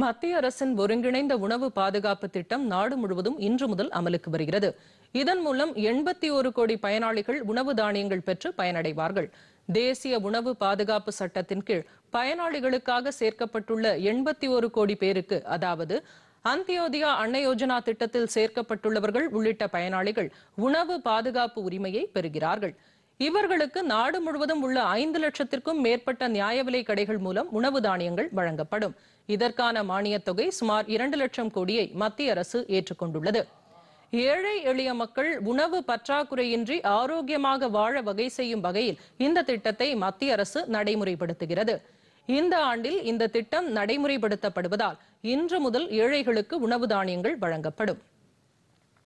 மத்திய அரசின் ஒருங்கிணைந்த உணவு பாதுகாப்பு திட்டம் நாடு முழுவதும் இன்று முதல் அமலுக்கு வருகிறது இதன் மூலம் எண்பத்தி ஒரு கோடி பயனாளிகள் உணவு தானியங்கள் பெற்று பயனடைவார்கள் தேசிய உணவு பாதுகாப்பு சட்டத்தின் கீழ் பயனாளிகளுக்காக சேர்க்கப்பட்டுள்ள எண்பத்தி ஒரு கோடி பேருக்கு அதாவது அந்தியோதயா அன்ன யோஜனா திட்டத்தில் சேர்க்கப்பட்டுள்ளவர்கள் உள்ளிட்ட பயனாளிகள் உணவு பாதுகாப்பு உரிமையை பெறுகிறார்கள் இவர்களுக்கு நாடு முழுவதும் உள்ள ஐந்து லட்சத்திற்கும் மேற்பட்ட நியாய விலை கடைகள் மூலம் உணவு தானியங்கள் வழங்கப்படும் இதற்கான மானியத் தொகை சுமார் இரண்டு லட்சம் கோடியை மத்திய அரசு ஏற்றுக்கொண்டுள்ளது ஏழை எளிய மக்கள் உணவு பற்றாக்குறையின்றி ஆரோக்கியமாக வாழ வகை செய்யும் வகையில் இந்த திட்டத்தை மத்திய அரசு நடைமுறைப்படுத்துகிறது இந்த ஆண்டில் இந்த திட்டம் நடைமுறைப்படுத்தப்படுவதால் இன்று முதல் ஏழைகளுக்கு உணவு தானியங்கள் வழங்கப்படும்